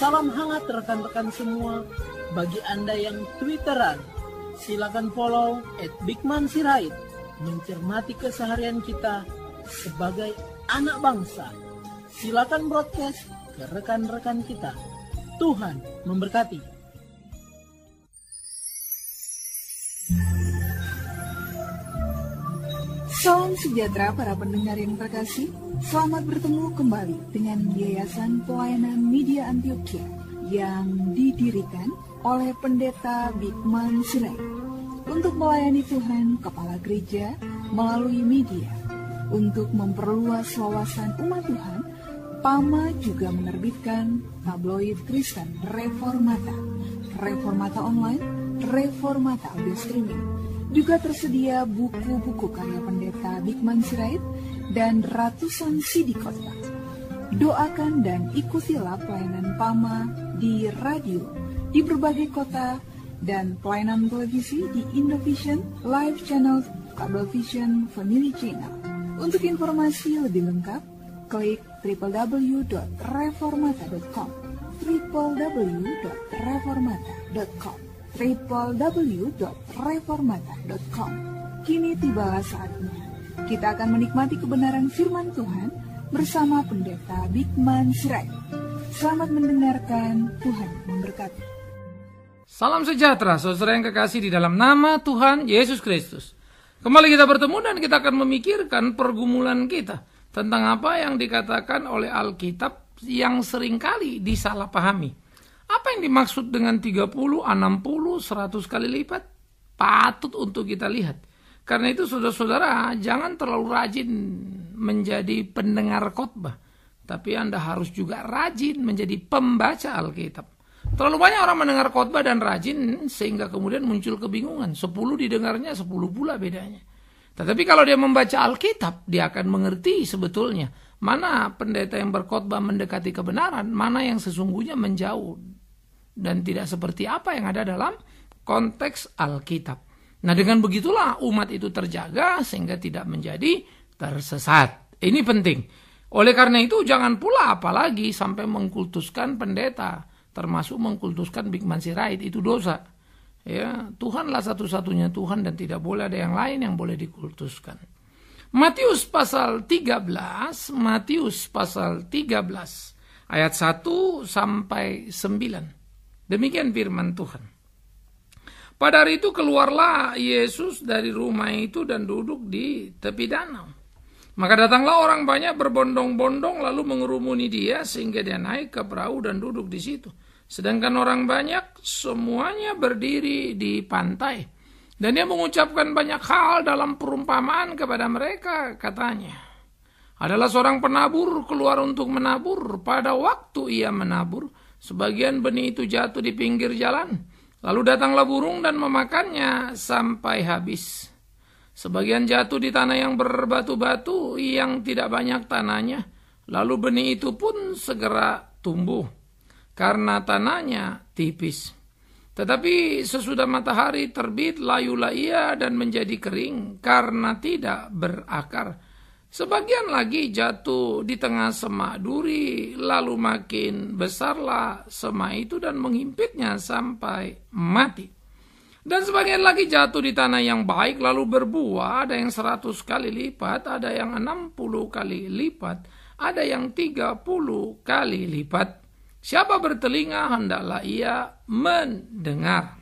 Salam hangat rekan-rekan semua bagi Anda yang Twitteran. Silakan follow @bigmansirait. Mencermati keseharian kita sebagai anak bangsa. Silakan broadcast ke rekan-rekan kita. Tuhan memberkati. Salam sejahtera para pendengar yang terkasih. Selamat bertemu kembali dengan Yayasan Pelayanan Media Antioquia yang didirikan oleh Pendeta Bigman Sirai untuk melayani Tuhan Kepala Gereja melalui media untuk memperluas wawasan umat Tuhan. Pama juga menerbitkan tabloid Kristen Reformata, Reformata Online, Reformata Audio Streaming. Juga tersedia buku-buku karya pendeta Bigman Sirait dan ratusan sidikota, Doakan dan ikutilah pelayanan PAMA di radio di berbagai kota dan pelayanan televisi di Indovision, Live Channel, Vision, Family Channel. Untuk informasi lebih lengkap, klik www.reformata.com www.reformata.com www.reformata.com Kini tiba saatnya kita akan menikmati kebenaran firman Tuhan bersama Pendeta Bigman Sirai. Selamat mendengarkan, Tuhan memberkati. Salam sejahtera, saudara yang kekasih di dalam nama Tuhan Yesus Kristus. Kembali kita bertemu dan kita akan memikirkan pergumulan kita tentang apa yang dikatakan oleh Alkitab yang seringkali disalahpahami. Apa yang dimaksud dengan 30, 60, 100 kali lipat? Patut untuk kita lihat karena itu saudara-saudara jangan terlalu rajin menjadi pendengar khotbah. Tapi Anda harus juga rajin menjadi pembaca Alkitab. Terlalu banyak orang mendengar khotbah dan rajin sehingga kemudian muncul kebingungan. Sepuluh didengarnya, sepuluh pula bedanya. Tetapi kalau dia membaca Alkitab, dia akan mengerti sebetulnya mana pendeta yang berkhotbah mendekati kebenaran, mana yang sesungguhnya menjauh dan tidak seperti apa yang ada dalam konteks Alkitab. Nah dengan begitulah umat itu terjaga sehingga tidak menjadi tersesat. Ini penting. Oleh karena itu jangan pula apalagi sampai mengkultuskan pendeta. Termasuk mengkultuskan Man Sirait itu dosa. Ya, Tuhanlah satu-satunya Tuhan dan tidak boleh ada yang lain yang boleh dikultuskan. Matius pasal 13, Matius pasal 13 ayat 1 sampai 9. Demikian firman Tuhan. Pada hari itu keluarlah Yesus dari rumah itu dan duduk di tepi danau. Maka datanglah orang banyak berbondong-bondong lalu mengerumuni dia sehingga dia naik ke perahu dan duduk di situ. Sedangkan orang banyak semuanya berdiri di pantai. Dan dia mengucapkan banyak hal dalam perumpamaan kepada mereka katanya. Adalah seorang penabur keluar untuk menabur. Pada waktu ia menabur, sebagian benih itu jatuh di pinggir jalan Lalu datanglah burung dan memakannya sampai habis. Sebagian jatuh di tanah yang berbatu-batu yang tidak banyak tanahnya. Lalu benih itu pun segera tumbuh karena tanahnya tipis. Tetapi sesudah matahari terbit layu layu dan menjadi kering karena tidak berakar. Sebagian lagi jatuh di tengah semak duri, lalu makin besarlah semak itu dan menghimpitnya sampai mati. Dan sebagian lagi jatuh di tanah yang baik lalu berbuah, ada yang seratus kali lipat, ada yang enam puluh kali lipat, ada yang tiga puluh kali lipat. Siapa bertelinga hendaklah ia mendengar.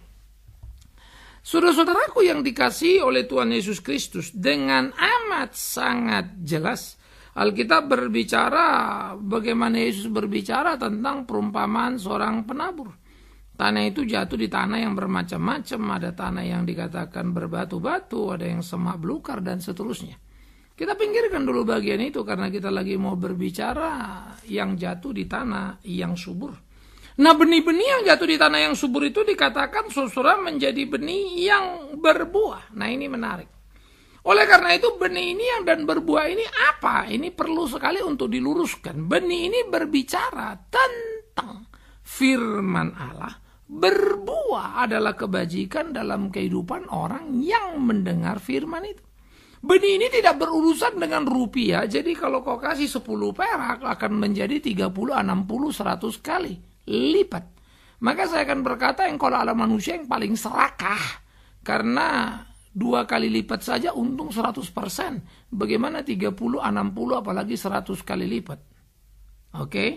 Saudara-saudaraku yang dikasih oleh Tuhan Yesus Kristus dengan amat sangat jelas Alkitab berbicara bagaimana Yesus berbicara tentang perumpamaan seorang penabur. Tanah itu jatuh di tanah yang bermacam-macam, ada tanah yang dikatakan berbatu-batu, ada yang semak belukar dan seterusnya. Kita pinggirkan dulu bagian itu karena kita lagi mau berbicara yang jatuh di tanah yang subur. Nah benih-benih yang jatuh di tanah yang subur itu dikatakan susura menjadi benih yang berbuah. Nah ini menarik. Oleh karena itu benih ini yang dan berbuah ini apa? Ini perlu sekali untuk diluruskan. Benih ini berbicara tentang firman Allah. Berbuah adalah kebajikan dalam kehidupan orang yang mendengar firman itu. Benih ini tidak berurusan dengan rupiah, jadi kalau kau kasih 10 perak akan menjadi 30, 60, 100 kali lipat. Maka saya akan berkata yang kalau adalah manusia yang paling serakah. Karena dua kali lipat saja untung 100%. Bagaimana 30, 60, apalagi 100 kali lipat. Oke. Okay?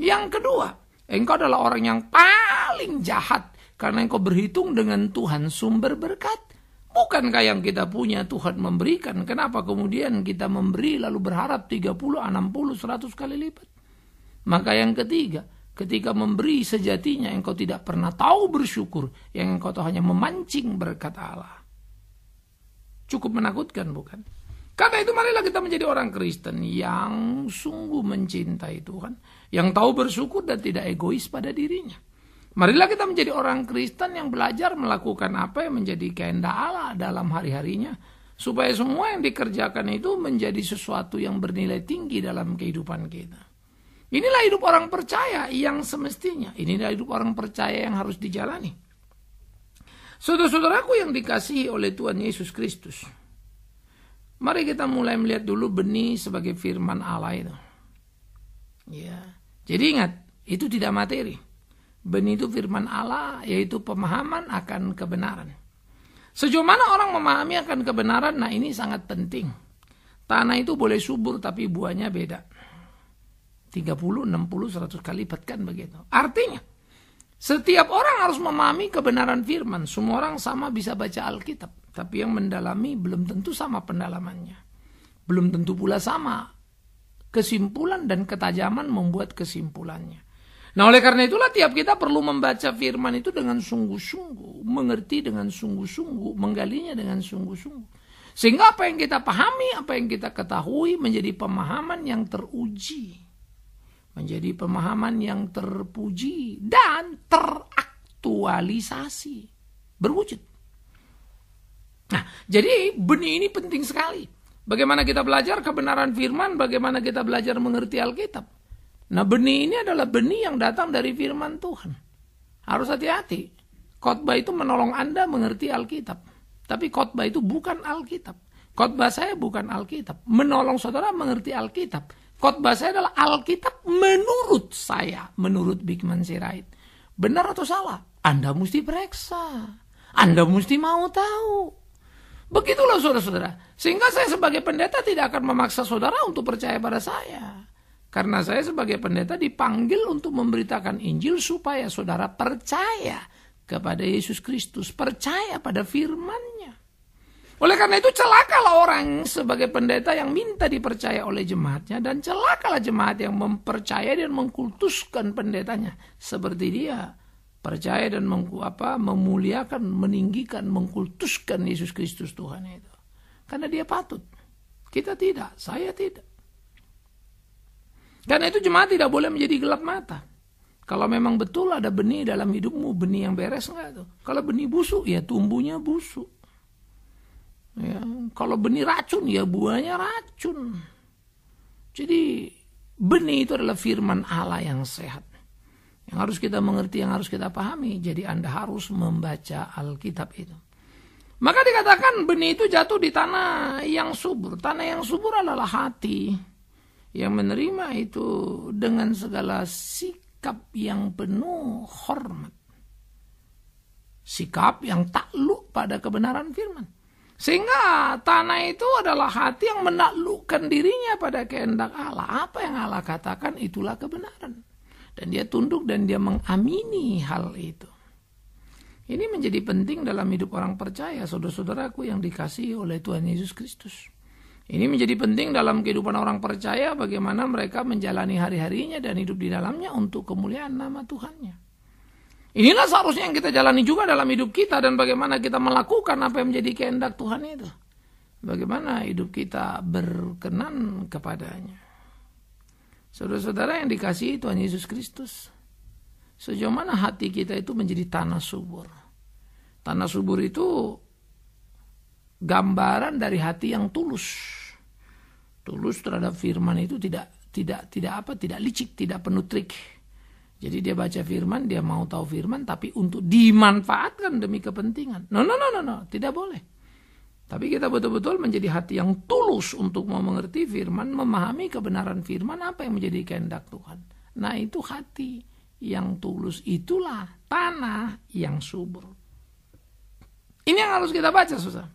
Yang kedua, engkau adalah orang yang paling jahat. Karena engkau berhitung dengan Tuhan sumber berkat. Bukankah yang kita punya Tuhan memberikan? Kenapa kemudian kita memberi lalu berharap 30, 60, 100 kali lipat? Maka yang ketiga, ketika memberi sejatinya engkau tidak pernah tahu bersyukur yang engkau tahu hanya memancing berkat Allah cukup menakutkan bukan karena itu marilah kita menjadi orang Kristen yang sungguh mencintai Tuhan yang tahu bersyukur dan tidak egois pada dirinya marilah kita menjadi orang Kristen yang belajar melakukan apa yang menjadi kehendak Allah dalam hari-harinya supaya semua yang dikerjakan itu menjadi sesuatu yang bernilai tinggi dalam kehidupan kita Inilah hidup orang percaya yang semestinya. Inilah hidup orang percaya yang harus dijalani. Saudara-saudaraku yang dikasihi oleh Tuhan Yesus Kristus. Mari kita mulai melihat dulu benih sebagai firman Allah itu. Ya. Jadi ingat, itu tidak materi. Benih itu firman Allah, yaitu pemahaman akan kebenaran. Sejauh mana orang memahami akan kebenaran, nah ini sangat penting. Tanah itu boleh subur tapi buahnya beda. 30, 60, 100 kali kan begitu. Artinya, setiap orang harus memahami kebenaran firman. Semua orang sama bisa baca Alkitab. Tapi yang mendalami belum tentu sama pendalamannya. Belum tentu pula sama. Kesimpulan dan ketajaman membuat kesimpulannya. Nah oleh karena itulah tiap kita perlu membaca firman itu dengan sungguh-sungguh. Mengerti dengan sungguh-sungguh. Menggalinya dengan sungguh-sungguh. Sehingga apa yang kita pahami, apa yang kita ketahui menjadi pemahaman yang teruji menjadi pemahaman yang terpuji dan teraktualisasi berwujud. Nah, jadi benih ini penting sekali. Bagaimana kita belajar kebenaran firman, bagaimana kita belajar mengerti Alkitab. Nah, benih ini adalah benih yang datang dari firman Tuhan. Harus hati-hati. Khotbah itu menolong Anda mengerti Alkitab. Tapi khotbah itu bukan Alkitab. Khotbah saya bukan Alkitab. Menolong saudara mengerti Alkitab Khotbah saya adalah Alkitab menurut saya, menurut Bigman Sirait. Benar atau salah? Anda mesti periksa. Anda mesti mau tahu. Begitulah saudara-saudara. Sehingga saya sebagai pendeta tidak akan memaksa saudara untuk percaya pada saya. Karena saya sebagai pendeta dipanggil untuk memberitakan Injil supaya saudara percaya kepada Yesus Kristus, percaya pada firmannya. Oleh karena itu celakalah orang sebagai pendeta yang minta dipercaya oleh jemaatnya dan celakalah jemaat yang mempercayai dan mengkultuskan pendetanya seperti dia percaya dan meng, apa, memuliakan, meninggikan, mengkultuskan Yesus Kristus Tuhan itu. Karena dia patut. Kita tidak, saya tidak. Karena itu jemaat tidak boleh menjadi gelap mata. Kalau memang betul ada benih dalam hidupmu, benih yang beres enggak tuh? Kalau benih busuk, ya tumbuhnya busuk. Ya, kalau benih racun ya buahnya racun. Jadi benih itu adalah firman Allah yang sehat. Yang harus kita mengerti, yang harus kita pahami. Jadi Anda harus membaca Alkitab itu. Maka dikatakan benih itu jatuh di tanah yang subur. Tanah yang subur adalah hati yang menerima itu dengan segala sikap yang penuh hormat. Sikap yang takluk pada kebenaran firman. Sehingga tanah itu adalah hati yang menaklukkan dirinya pada kehendak Allah. Apa yang Allah katakan itulah kebenaran. Dan dia tunduk dan dia mengamini hal itu. Ini menjadi penting dalam hidup orang percaya, saudara-saudaraku yang dikasihi oleh Tuhan Yesus Kristus. Ini menjadi penting dalam kehidupan orang percaya bagaimana mereka menjalani hari-harinya dan hidup di dalamnya untuk kemuliaan nama Tuhannya. Inilah seharusnya yang kita jalani juga dalam hidup kita dan bagaimana kita melakukan apa yang menjadi kehendak Tuhan itu. Bagaimana hidup kita berkenan kepadanya. Saudara-saudara yang dikasihi Tuhan Yesus Kristus. Sejauh mana hati kita itu menjadi tanah subur. Tanah subur itu gambaran dari hati yang tulus. Tulus terhadap firman itu tidak tidak tidak apa tidak licik, tidak penutrik. Jadi dia baca firman, dia mau tahu firman, tapi untuk dimanfaatkan demi kepentingan. No, no, no, no, no, tidak boleh. Tapi kita betul-betul menjadi hati yang tulus untuk mau mengerti firman, memahami kebenaran firman, apa yang menjadi kehendak Tuhan. Nah itu hati yang tulus, itulah tanah yang subur. Ini yang harus kita baca, susah.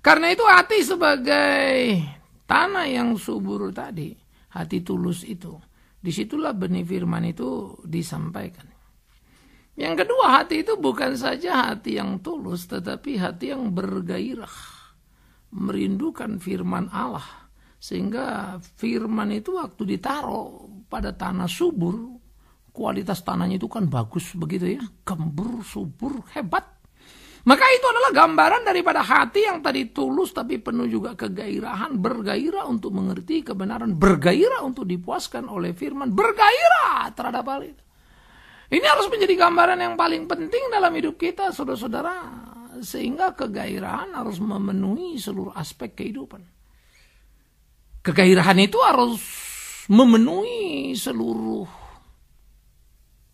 Karena itu hati sebagai tanah yang subur tadi, hati tulus itu Disitulah benih firman itu disampaikan. Yang kedua, hati itu bukan saja hati yang tulus, tetapi hati yang bergairah, merindukan firman Allah. Sehingga firman itu waktu ditaruh pada tanah subur, kualitas tanahnya itu kan bagus begitu ya, gembur, subur, hebat. Maka itu adalah gambaran daripada hati yang tadi tulus tapi penuh juga kegairahan, bergairah untuk mengerti kebenaran, bergairah untuk dipuaskan oleh firman, bergairah terhadap hal itu. Ini harus menjadi gambaran yang paling penting dalam hidup kita, saudara-saudara. Sehingga kegairahan harus memenuhi seluruh aspek kehidupan. Kegairahan itu harus memenuhi seluruh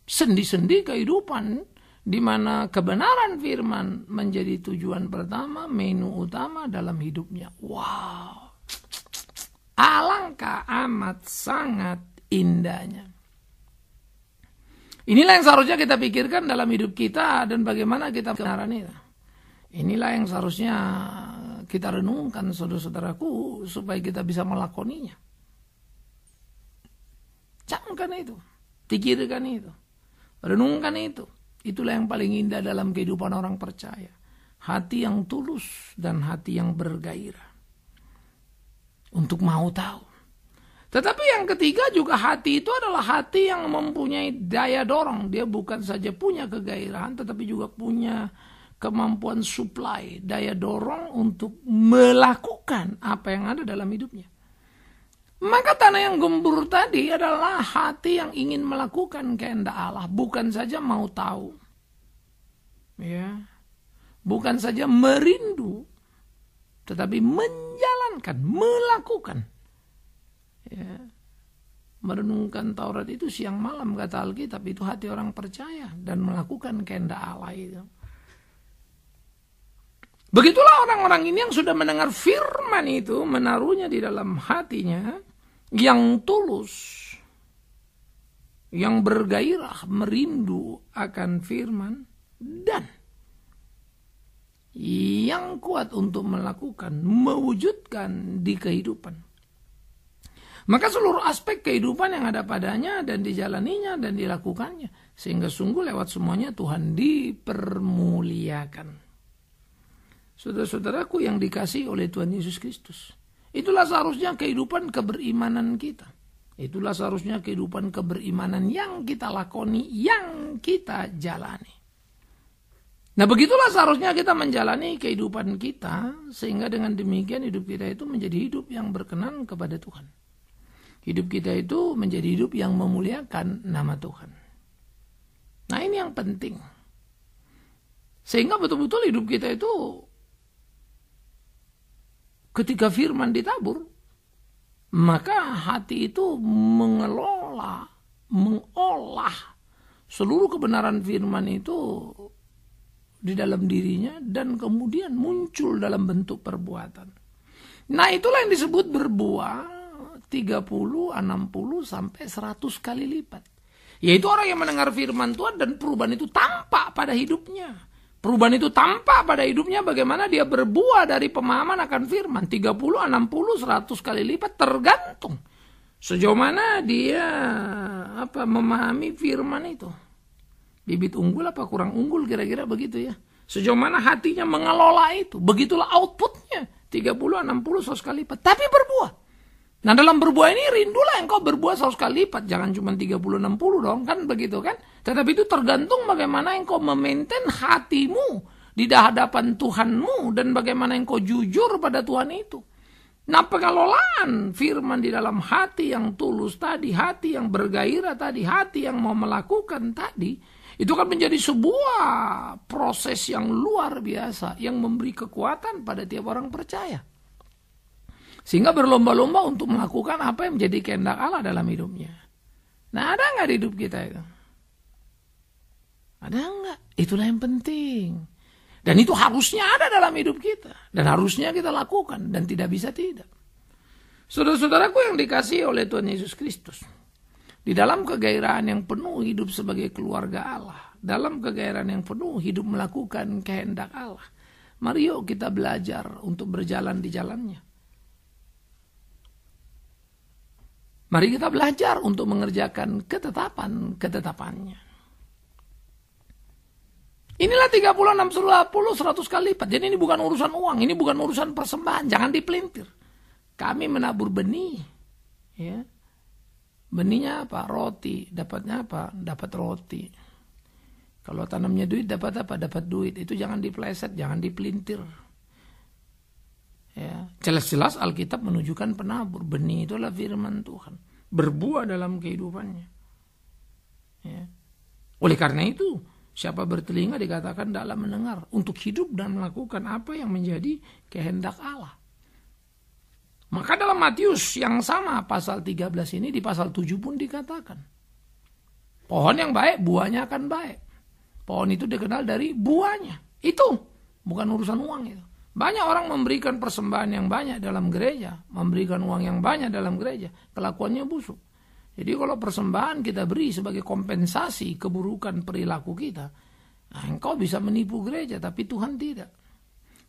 sendi-sendi kehidupan di mana kebenaran firman menjadi tujuan pertama, menu utama dalam hidupnya. Wow. Alangkah amat sangat indahnya. Inilah yang seharusnya kita pikirkan dalam hidup kita dan bagaimana kita kebenaran ini. Inilah yang seharusnya kita renungkan saudara-saudaraku supaya kita bisa melakoninya. Camkan itu, pikirkan itu, renungkan itu. Itulah yang paling indah dalam kehidupan orang percaya. Hati yang tulus dan hati yang bergairah. Untuk mau tahu. Tetapi yang ketiga juga hati itu adalah hati yang mempunyai daya dorong. Dia bukan saja punya kegairahan tetapi juga punya kemampuan supply, daya dorong untuk melakukan apa yang ada dalam hidupnya. Maka tanah yang gembur tadi adalah hati yang ingin melakukan kehendak Allah, bukan saja mau tahu. Ya. Bukan saja merindu, tetapi menjalankan, melakukan. Ya. Merenungkan Taurat itu siang malam kata Alkitab itu hati orang percaya dan melakukan kehendak Allah itu. Begitulah orang-orang ini yang sudah mendengar firman itu menaruhnya di dalam hatinya yang tulus. Yang bergairah merindu akan firman dan yang kuat untuk melakukan, mewujudkan di kehidupan. Maka seluruh aspek kehidupan yang ada padanya dan dijalaninya dan dilakukannya. Sehingga sungguh lewat semuanya Tuhan dipermuliakan. Saudara-saudaraku yang dikasih oleh Tuhan Yesus Kristus. Itulah seharusnya kehidupan keberimanan kita. Itulah seharusnya kehidupan keberimanan yang kita lakoni, yang kita jalani. Nah begitulah seharusnya kita menjalani kehidupan kita sehingga dengan demikian hidup kita itu menjadi hidup yang berkenan kepada Tuhan. Hidup kita itu menjadi hidup yang memuliakan nama Tuhan. Nah ini yang penting. Sehingga betul-betul hidup kita itu ketika firman ditabur, maka hati itu mengelola, mengolah seluruh kebenaran firman itu di dalam dirinya dan kemudian muncul dalam bentuk perbuatan. Nah, itulah yang disebut berbuah 30, 60 sampai 100 kali lipat. Yaitu orang yang mendengar firman Tuhan dan perubahan itu tampak pada hidupnya. Perubahan itu tampak pada hidupnya bagaimana dia berbuah dari pemahaman akan firman. 30, 60, 100 kali lipat tergantung. Sejauh mana dia apa memahami firman itu. Bibit unggul apa kurang unggul kira-kira begitu ya. Sejauh mana hatinya mengelola itu. Begitulah outputnya. 30, 60, 100 kali lipat. Tapi berbuah. Nah dalam berbuah ini rindulah engkau berbuah 100 kali lipat. Jangan cuma 30-60 dong kan begitu kan. Tetapi itu tergantung bagaimana engkau memaintain hatimu di hadapan Tuhanmu. Dan bagaimana engkau jujur pada Tuhan itu. Nah pengelolaan firman di dalam hati yang tulus tadi, hati yang bergairah tadi, hati yang mau melakukan tadi, itu kan menjadi sebuah proses yang luar biasa yang memberi kekuatan pada tiap orang percaya. Sehingga berlomba-lomba untuk melakukan apa yang menjadi kehendak Allah dalam hidupnya. Nah ada nggak di hidup kita itu? Ada nggak? Itulah yang penting. Dan itu harusnya ada dalam hidup kita. Dan harusnya kita lakukan. Dan tidak bisa tidak. Saudara-saudaraku yang dikasih oleh Tuhan Yesus Kristus. Di dalam kegairahan yang penuh hidup sebagai keluarga Allah. Dalam kegairahan yang penuh hidup melakukan kehendak Allah. Mari yuk kita belajar untuk berjalan di jalannya. Mari kita belajar untuk mengerjakan ketetapan-ketetapannya. Inilah 36, 10, 100 kali lipat. Jadi ini bukan urusan uang, ini bukan urusan persembahan. Jangan dipelintir. Kami menabur benih. Ya. Benihnya apa? Roti. Dapatnya apa? Dapat roti. Kalau tanamnya duit dapat apa? Dapat duit. Itu jangan dipleset, jangan dipelintir. Ya, jelas-jelas Alkitab menunjukkan penabur. Benih itulah firman Tuhan. Berbuah dalam kehidupannya. Ya. Oleh karena itu, siapa bertelinga dikatakan dalam mendengar. Untuk hidup dan melakukan apa yang menjadi kehendak Allah. Maka dalam Matius yang sama pasal 13 ini di pasal 7 pun dikatakan. Pohon yang baik buahnya akan baik. Pohon itu dikenal dari buahnya. Itu bukan urusan uang itu. Banyak orang memberikan persembahan yang banyak dalam gereja, memberikan uang yang banyak dalam gereja, kelakuannya busuk. Jadi kalau persembahan kita beri sebagai kompensasi keburukan perilaku kita, nah, engkau bisa menipu gereja, tapi Tuhan tidak.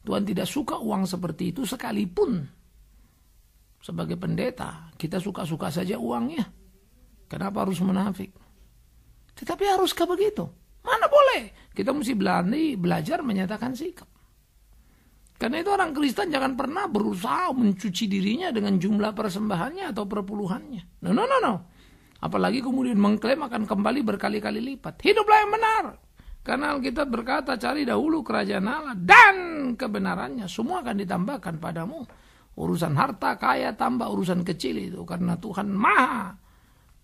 Tuhan tidak suka uang seperti itu sekalipun. Sebagai pendeta, kita suka-suka saja uangnya. Kenapa harus menafik Tetapi haruskah begitu? Mana boleh? Kita mesti belani belajar menyatakan sikap. Karena itu orang Kristen jangan pernah berusaha mencuci dirinya dengan jumlah persembahannya atau perpuluhannya. No, no, no, no. Apalagi kemudian mengklaim akan kembali berkali-kali lipat. Hiduplah yang benar. Karena kita berkata cari dahulu kerajaan Allah dan kebenarannya. Semua akan ditambahkan padamu. Urusan harta, kaya, tambah urusan kecil itu. Karena Tuhan maha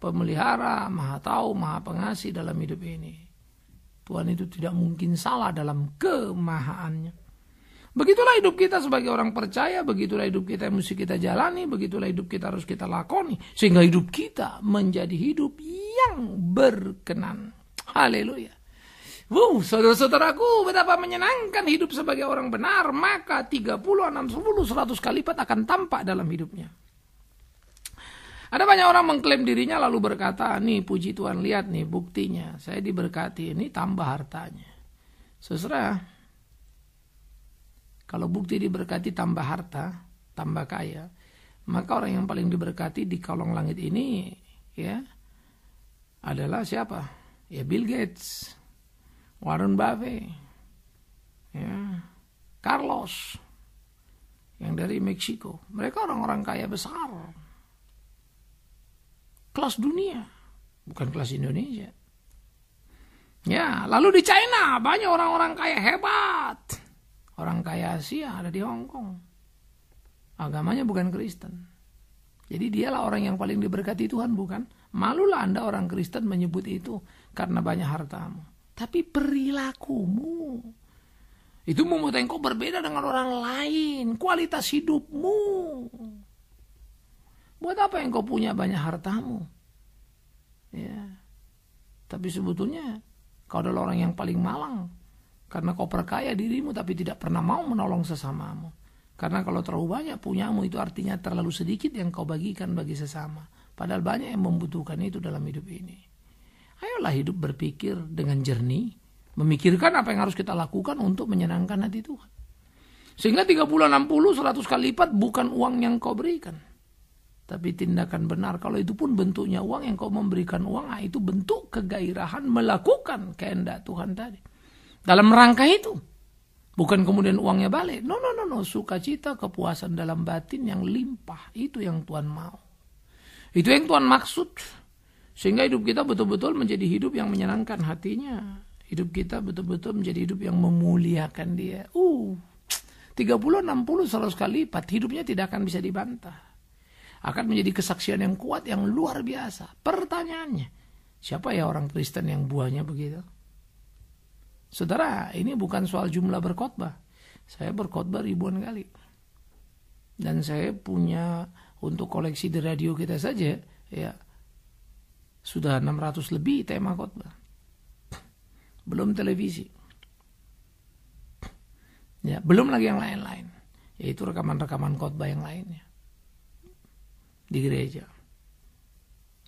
pemelihara, maha tahu, maha pengasih dalam hidup ini. Tuhan itu tidak mungkin salah dalam kemahaannya. Begitulah hidup kita sebagai orang percaya, begitulah hidup kita yang mesti kita jalani, begitulah hidup kita harus kita lakoni. Sehingga hidup kita menjadi hidup yang berkenan. Haleluya. Wow, saudara-saudaraku, betapa menyenangkan hidup sebagai orang benar. Maka 30, 60, 100 kali lipat akan tampak dalam hidupnya. Ada banyak orang mengklaim dirinya lalu berkata, nih puji Tuhan, lihat nih buktinya. Saya diberkati, ini tambah hartanya. Seserah, kalau bukti diberkati tambah harta, tambah kaya, maka orang yang paling diberkati di kolong langit ini ya adalah siapa? Ya Bill Gates, Warren Buffett, ya Carlos yang dari Meksiko. Mereka orang-orang kaya besar. Kelas dunia, bukan kelas Indonesia. Ya, lalu di China banyak orang-orang kaya hebat. Orang kaya Asia ada di Hong Kong. Agamanya bukan Kristen. Jadi dialah orang yang paling diberkati Tuhan, bukan? Malulah Anda orang Kristen menyebut itu karena banyak hartamu. Tapi perilakumu. Itu membuat engkau berbeda dengan orang lain. Kualitas hidupmu. Buat apa engkau punya banyak hartamu? Ya. Tapi sebetulnya kau adalah orang yang paling malang. Karena kau perkaya dirimu tapi tidak pernah mau menolong sesamamu. Karena kalau terlalu banyak punyamu itu artinya terlalu sedikit yang kau bagikan bagi sesama. Padahal banyak yang membutuhkan itu dalam hidup ini. Ayolah hidup berpikir dengan jernih. Memikirkan apa yang harus kita lakukan untuk menyenangkan hati Tuhan. Sehingga 30, 60, 100 kali lipat bukan uang yang kau berikan. Tapi tindakan benar, kalau itu pun bentuknya uang yang kau memberikan uang, ah, itu bentuk kegairahan melakukan kehendak Tuhan tadi. Dalam rangka itu. Bukan kemudian uangnya balik. No, no, no, no. Sukacita, kepuasan dalam batin yang limpah. Itu yang Tuhan mau. Itu yang Tuhan maksud. Sehingga hidup kita betul-betul menjadi hidup yang menyenangkan hatinya. Hidup kita betul-betul menjadi hidup yang memuliakan dia. Uh, 30, 60, 100 kali lipat. Hidupnya tidak akan bisa dibantah. Akan menjadi kesaksian yang kuat, yang luar biasa. Pertanyaannya, siapa ya orang Kristen yang buahnya begitu? Saudara, ini bukan soal jumlah berkhotbah. Saya berkhotbah ribuan kali. Dan saya punya untuk koleksi di radio kita saja ya sudah 600 lebih tema khotbah. Belum televisi. Ya, belum lagi yang lain-lain, yaitu rekaman-rekaman khotbah yang lainnya di gereja.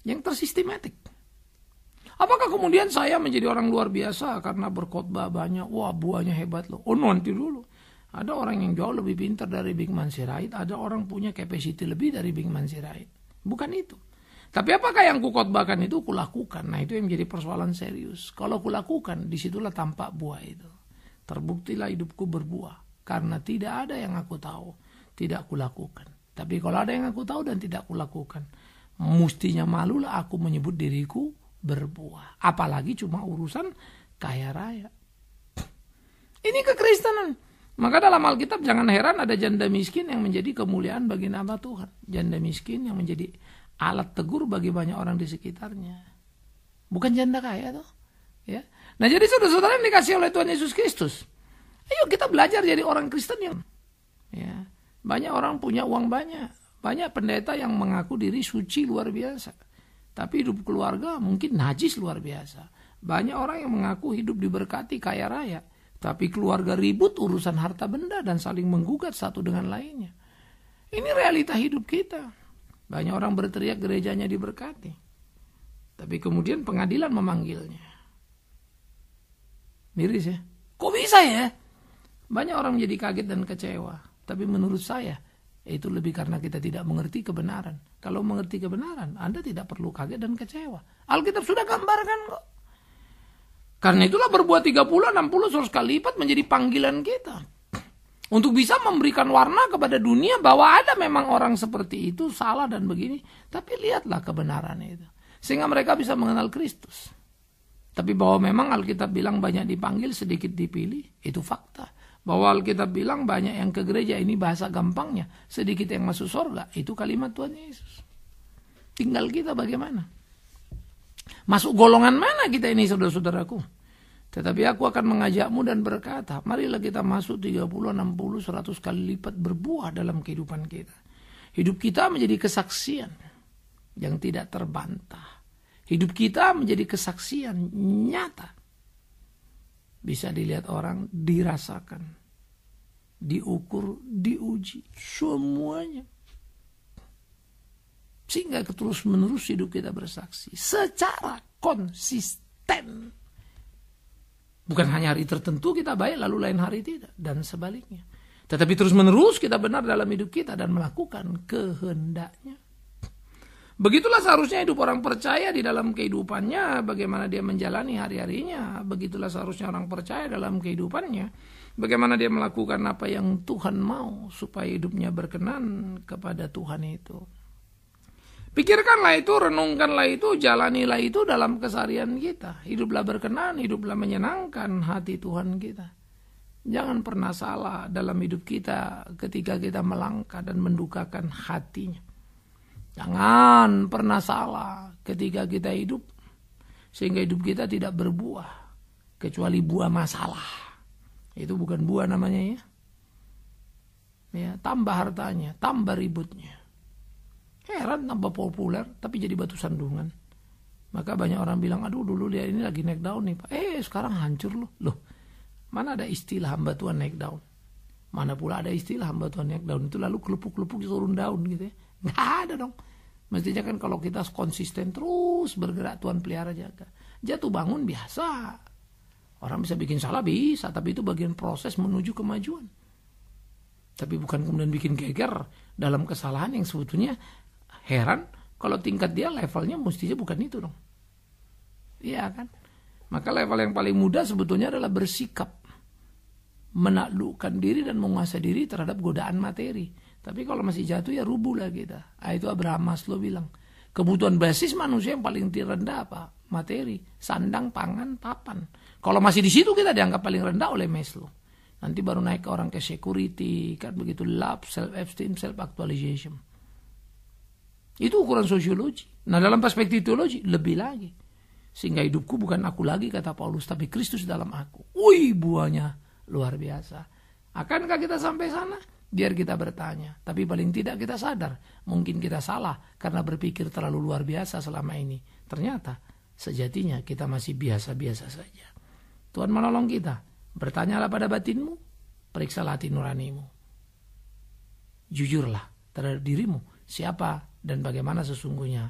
Yang tersistematik. Apakah kemudian saya menjadi orang luar biasa karena berkhotbah banyak, wah buahnya hebat loh. Oh nanti dulu. Ada orang yang jauh lebih pintar dari Big Man Sirait, ada orang punya capacity lebih dari Big Man Sirait. Bukan itu. Tapi apakah yang kukhotbahkan itu kulakukan? Nah itu yang menjadi persoalan serius. Kalau kulakukan, disitulah tampak buah itu. Terbuktilah hidupku berbuah. Karena tidak ada yang aku tahu, tidak kulakukan. Tapi kalau ada yang aku tahu dan tidak kulakukan, mustinya malulah aku menyebut diriku berbuah. Apalagi cuma urusan kaya raya. Ini kekristenan. Maka dalam Alkitab jangan heran ada janda miskin yang menjadi kemuliaan bagi nama Tuhan. Janda miskin yang menjadi alat tegur bagi banyak orang di sekitarnya. Bukan janda kaya tuh. Ya. Nah jadi saudara-saudara yang dikasih oleh Tuhan Yesus Kristus. Ayo kita belajar jadi orang Kristen yang ya. banyak orang punya uang banyak. Banyak pendeta yang mengaku diri suci luar biasa. Tapi hidup keluarga mungkin najis luar biasa. Banyak orang yang mengaku hidup diberkati kaya raya, tapi keluarga ribut urusan harta benda dan saling menggugat satu dengan lainnya. Ini realita hidup kita. Banyak orang berteriak gerejanya diberkati. Tapi kemudian pengadilan memanggilnya. Miris ya. Kok bisa ya? Banyak orang menjadi kaget dan kecewa. Tapi menurut saya, itu lebih karena kita tidak mengerti kebenaran. Kalau mengerti kebenaran, Anda tidak perlu kaget dan kecewa. Alkitab sudah gambarkan kok. Karena itulah berbuat 30, 60, 100 kali lipat menjadi panggilan kita. Untuk bisa memberikan warna kepada dunia bahwa ada memang orang seperti itu, salah dan begini. Tapi lihatlah kebenaran itu. Sehingga mereka bisa mengenal Kristus. Tapi bahwa memang Alkitab bilang banyak dipanggil, sedikit dipilih, itu fakta bahwa Alkitab bilang banyak yang ke gereja ini bahasa gampangnya sedikit yang masuk surga itu kalimat Tuhan Yesus tinggal kita bagaimana masuk golongan mana kita ini saudara-saudaraku tetapi aku akan mengajakmu dan berkata marilah kita masuk 30, 60, 100 kali lipat berbuah dalam kehidupan kita hidup kita menjadi kesaksian yang tidak terbantah hidup kita menjadi kesaksian nyata bisa dilihat orang dirasakan diukur, diuji, semuanya. Sehingga terus menerus hidup kita bersaksi secara konsisten. Bukan hanya hari tertentu kita baik, lalu lain hari tidak. Dan sebaliknya. Tetapi terus menerus kita benar dalam hidup kita dan melakukan kehendaknya. Begitulah seharusnya hidup orang percaya di dalam kehidupannya, bagaimana dia menjalani hari-harinya. Begitulah seharusnya orang percaya dalam kehidupannya Bagaimana dia melakukan apa yang Tuhan mau supaya hidupnya berkenan kepada Tuhan itu. Pikirkanlah itu, renungkanlah itu, jalanilah itu dalam kesarian kita. Hiduplah berkenan, hiduplah menyenangkan hati Tuhan kita. Jangan pernah salah dalam hidup kita ketika kita melangkah dan mendukakan hatinya. Jangan pernah salah ketika kita hidup sehingga hidup kita tidak berbuah kecuali buah masalah. Itu bukan buah namanya ya. Ya, tambah hartanya, tambah ributnya. Heran tambah populer tapi jadi batu sandungan. Maka banyak orang bilang, aduh dulu dia ini lagi naik daun nih Pak. Eh sekarang hancur loh. Loh, mana ada istilah hamba Tuhan naik daun? Mana pula ada istilah hamba Tuhan naik daun itu lalu kelupuk kelupuk turun daun gitu ya. Nggak ada dong. Mestinya kan kalau kita konsisten terus bergerak Tuhan pelihara jaga. Jatuh bangun biasa. Orang bisa bikin salah bisa, tapi itu bagian proses menuju kemajuan. Tapi bukan kemudian bikin geger dalam kesalahan yang sebetulnya heran kalau tingkat dia levelnya mestinya bukan itu dong. Iya kan? Maka level yang paling mudah sebetulnya adalah bersikap menaklukkan diri dan menguasai diri terhadap godaan materi. Tapi kalau masih jatuh ya rubuh lah kita. Ah, itu Abraham Maslow bilang. Kebutuhan basis manusia yang paling rendah apa? Materi, sandang, pangan, papan. Kalau masih di situ kita dianggap paling rendah oleh meslo, Nanti baru naik ke orang ke security, kan begitu love, self-esteem, self-actualization. Itu ukuran sosiologi. Nah dalam perspektif teologi lebih lagi. Sehingga hidupku bukan aku lagi kata Paulus, tapi Kristus dalam aku. Wih buahnya luar biasa. Akankah kita sampai sana? biar kita bertanya. Tapi paling tidak kita sadar, mungkin kita salah karena berpikir terlalu luar biasa selama ini. Ternyata sejatinya kita masih biasa-biasa saja. Tuhan menolong kita. Bertanyalah pada batinmu, periksalah hati nuranimu. Jujurlah terhadap dirimu, siapa dan bagaimana sesungguhnya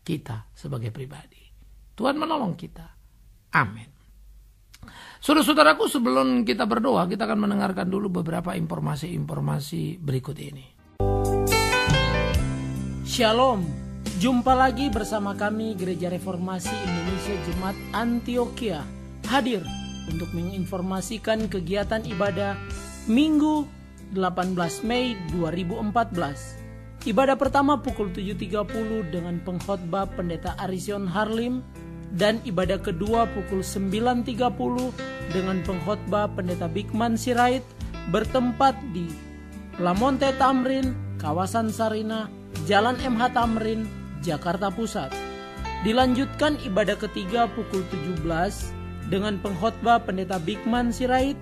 kita sebagai pribadi. Tuhan menolong kita. Amin. Saudara-saudaraku, sebelum kita berdoa, kita akan mendengarkan dulu beberapa informasi-informasi berikut ini. Shalom, jumpa lagi bersama kami Gereja Reformasi Indonesia Jemaat Antioquia hadir untuk menginformasikan kegiatan ibadah Minggu 18 Mei 2014. Ibadah pertama pukul 7.30 dengan pengkhotbah Pendeta Arision Harlim dan ibadah kedua pukul 9.30 dengan pengkhotbah Pendeta Bikman Sirait bertempat di Lamonte Tamrin, kawasan Sarina, Jalan MH Tamrin, Jakarta Pusat. Dilanjutkan ibadah ketiga pukul 17 dengan pengkhotbah Pendeta Bigman Sirait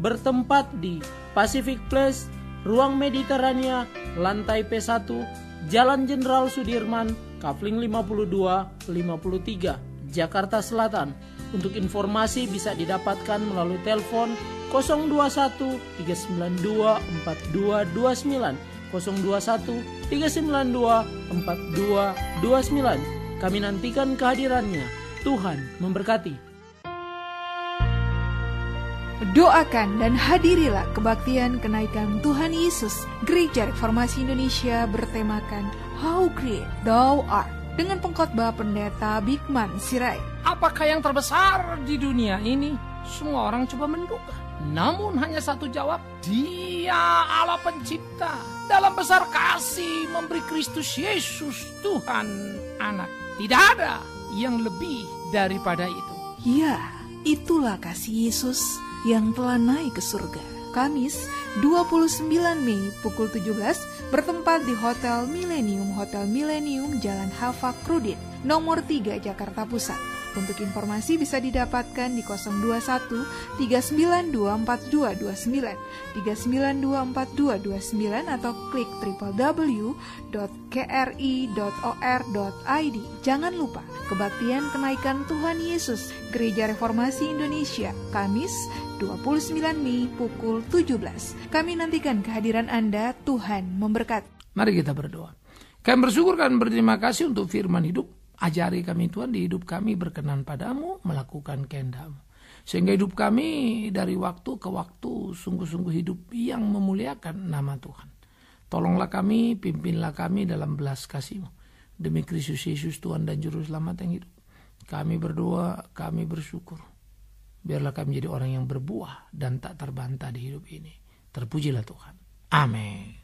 bertempat di Pacific Place, Ruang Mediterania, Lantai P1, Jalan Jenderal Sudirman, Kavling 52-53, Jakarta Selatan. Untuk informasi bisa didapatkan melalui telepon 021 392 4229 021 392 4229. Kami nantikan kehadirannya. Tuhan memberkati. Doakan dan hadirilah kebaktian kenaikan Tuhan Yesus Gereja Reformasi Indonesia bertemakan How Great Thou Art dengan pengkhotbah pendeta Bigman Sirai Apakah yang terbesar di dunia ini? Semua orang coba menduga. Namun hanya satu jawab, Dia Allah pencipta. Dalam besar kasih memberi Kristus Yesus Tuhan anak. Tidak ada yang lebih daripada itu. Ya, itulah kasih Yesus yang telah naik ke surga. Kamis 29 Mei pukul 17 bertempat di Hotel Millennium Hotel Millennium Jalan Hava Krudit nomor 3 Jakarta Pusat. Untuk informasi bisa didapatkan di 021 392 4229 392 4229 atau klik www.kri.or.id. Jangan lupa kebaktian kenaikan Tuhan Yesus Gereja Reformasi Indonesia Kamis 29 Mei pukul 17. Kami nantikan kehadiran Anda, Tuhan memberkati. Mari kita berdoa. Kami bersyukur dan berterima kasih untuk firman hidup. Ajari kami Tuhan di hidup kami berkenan padamu, melakukan kehendakmu Sehingga hidup kami dari waktu ke waktu sungguh-sungguh hidup yang memuliakan nama Tuhan. Tolonglah kami, pimpinlah kami dalam belas kasihmu Demi Kristus Yesus Tuhan dan Juru Selamat yang hidup. Kami berdoa, kami bersyukur biarlah kami jadi orang yang berbuah dan tak terbantah di hidup ini. Terpujilah Tuhan. Amin.